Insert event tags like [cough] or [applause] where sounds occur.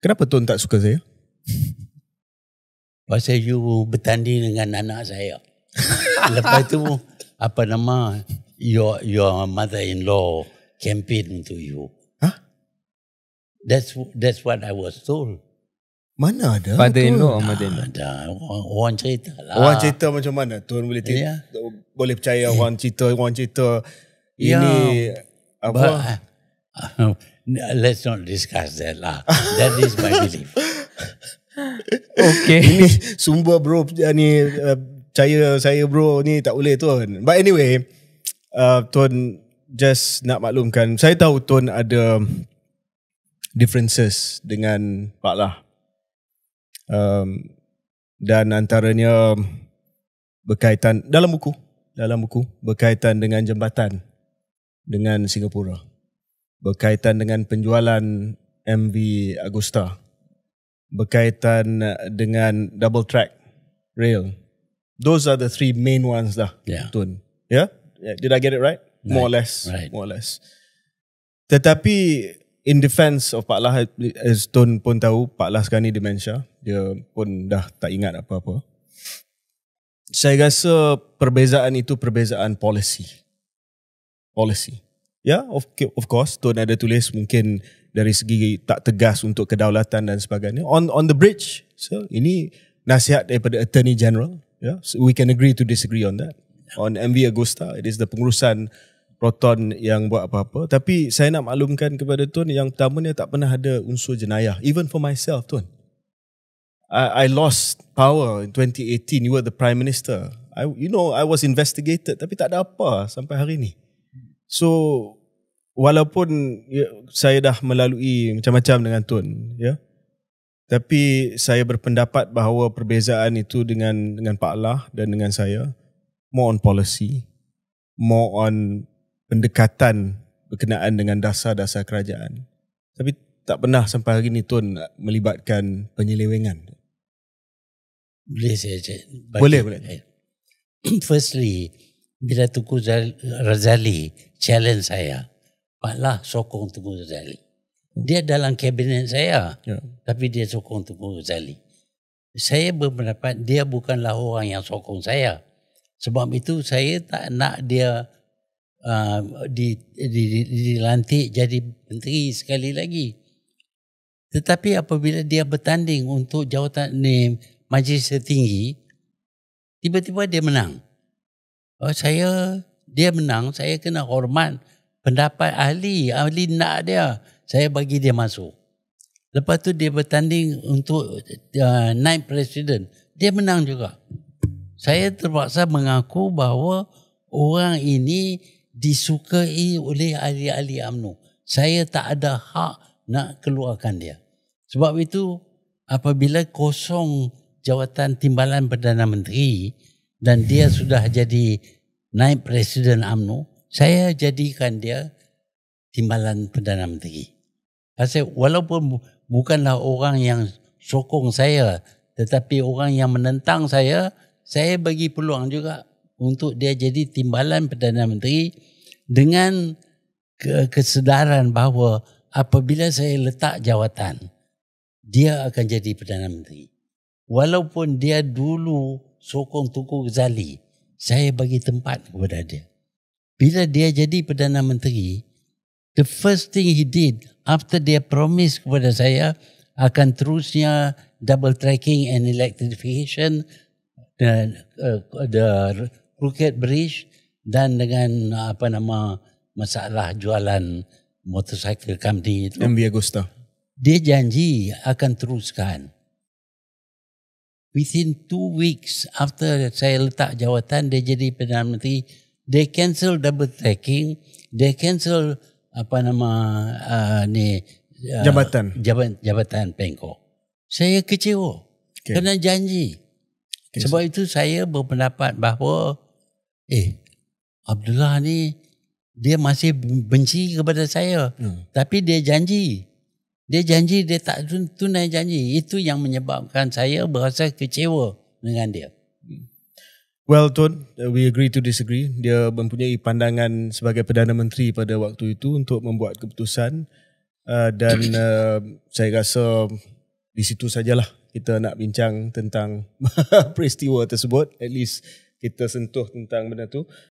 Kenapa tuan tak suka saya? Pasal you bertanding dengan anak saya. [laughs] Lepas tu, apa nama, your your mother-in-law campaign to you. Huh? That's that's what I was told. Mana ada? Father in law mother in Ada. Orang, orang cerita lah. Orang cerita macam mana? Tuan boleh tiba, ya. yeah. boleh percaya yeah. orang cerita, orang cerita. Ya. Ini yeah. apa? But, [laughs] uh, let's not discuss that lah. that is my [laughs] belief. okay. Ini sumber bro, ni percaya eh, uh, saya bro ni tak boleh tuan. But anyway, uh, tuan just nak maklumkan, saya tahu tuan ada differences dengan Pak Lah. Um, dan antaranya berkaitan dalam buku, dalam buku berkaitan dengan jambatan dengan Singapura berkaitan dengan penjualan MV Agusta berkaitan dengan double track rail those are the three main ones lah, yeah. tun yeah? yeah did i get it right, right. more or less right. more or less tetapi in defense of Pak Lah as tun pun tahu Pak Lah sekarang ni dementia dia pun dah tak ingat apa-apa saya rasa perbezaan itu perbezaan policy policy Ya, yeah, of course Tuan ada tulis mungkin dari segi tak tegas untuk kedaulatan dan sebagainya. On on the bridge. So, ini nasihat daripada Attorney General. Yeah, so we can agree to disagree on that. On MV Agusta, it is the pengurusan Proton yang buat apa-apa. Tapi saya nak maklumkan kepada Tuan yang pertamanya tak pernah ada unsur jenayah. Even for myself, Tuan. I, I lost power in 2018. You were the Prime Minister. I, you know, I was investigated. Tapi tak ada apa sampai hari ini. So walaupun ya, saya dah melalui macam-macam dengan Tun, ya. Tapi saya berpendapat bahawa perbezaan itu dengan dengan Pak Lah dan dengan saya more on policy, more on pendekatan berkenaan dengan dasar-dasar kerajaan. Tapi tak pernah sampai hari ini Tun melibatkan penyelewengan. Boleh saya cakap? Boleh, boleh. [clears throat] Firstly, bila Tunku Razali challenge saya, Pak Lah sokong Tunku Razali. Dia dalam kabinet saya, ya. tapi dia sokong Tunku Razali. Saya berpendapat dia bukanlah orang yang sokong saya. Sebab itu saya tak nak dia uh, di, di, di, dilantik jadi menteri sekali lagi. Tetapi apabila dia bertanding untuk jawatan ni majlis tertinggi, tiba-tiba dia menang. Oh, saya dia menang, saya kena hormat pendapat ahli. Ahli nak dia, saya bagi dia masuk. Lepas tu dia bertanding untuk uh, naik presiden. Dia menang juga. Saya terpaksa mengaku bahawa orang ini disukai oleh ahli-ahli UMNO. Saya tak ada hak nak keluarkan dia. Sebab itu apabila kosong jawatan timbalan Perdana Menteri, dan dia sudah jadi naik presiden AMNO, saya jadikan dia timbalan Perdana Menteri. Pasal walaupun bukanlah orang yang sokong saya, tetapi orang yang menentang saya, saya bagi peluang juga untuk dia jadi timbalan Perdana Menteri dengan kesedaran bahawa apabila saya letak jawatan, dia akan jadi Perdana Menteri. Walaupun dia dulu sokong Tunku Zali. Saya bagi tempat kepada dia. Bila dia jadi Perdana Menteri, the first thing he did after dia promise kepada saya akan terusnya double tracking and electrification dan uh, the crooked bridge dan dengan uh, apa nama masalah jualan motorcycle company itu. MV Agusta. Dia janji akan teruskan within two weeks after saya letak jawatan dia jadi perdana menteri they cancel double tracking they cancel apa nama uh, ni uh, jabatan jabatan jabatan e pengko saya kecewa okay. kena janji okay. sebab itu saya berpendapat bahawa eh Abdullah ni dia masih benci kepada saya hmm. tapi dia janji dia janji dia tak tunai janji. Itu yang menyebabkan saya berasa kecewa dengan dia. Well, Tun, we agree to disagree. Dia mempunyai pandangan sebagai Perdana Menteri pada waktu itu untuk membuat keputusan uh, dan [coughs] uh, saya rasa di situ sajalah kita nak bincang tentang [laughs] peristiwa tersebut. At least kita sentuh tentang benda tu.